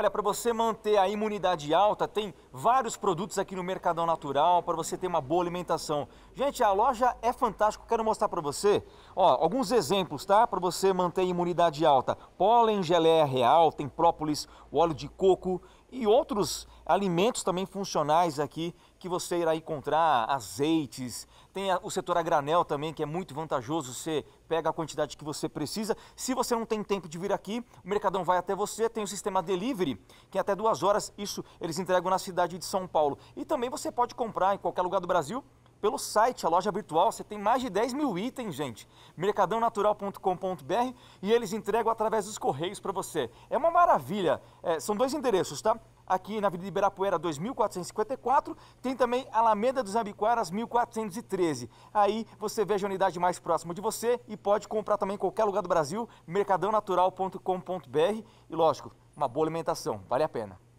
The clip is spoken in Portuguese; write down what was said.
Olha, para você manter a imunidade alta, tem vários produtos aqui no Mercadão Natural para você ter uma boa alimentação. Gente, a loja é fantástica, quero mostrar para você. Ó, alguns exemplos, tá? Para você manter a imunidade alta. Pólen, geleia real, tem própolis, óleo de coco e outros alimentos também funcionais aqui que você irá encontrar azeites, tem o setor a granel também, que é muito vantajoso, você pega a quantidade que você precisa. Se você não tem tempo de vir aqui, o Mercadão vai até você, tem o sistema delivery, que é até duas horas, isso eles entregam na cidade de São Paulo. E também você pode comprar em qualquer lugar do Brasil, pelo site, a loja virtual, você tem mais de 10 mil itens, gente. Mercadãonatural.com.br e eles entregam através dos correios para você. É uma maravilha. É, são dois endereços, tá? aqui na Avenida Ibirapuera 2454, tem também Alameda dos Ambiquaras 1413. Aí você veja a unidade mais próxima de você e pode comprar também em qualquer lugar do Brasil, mercadãonatural.com.br e lógico, uma boa alimentação, vale a pena.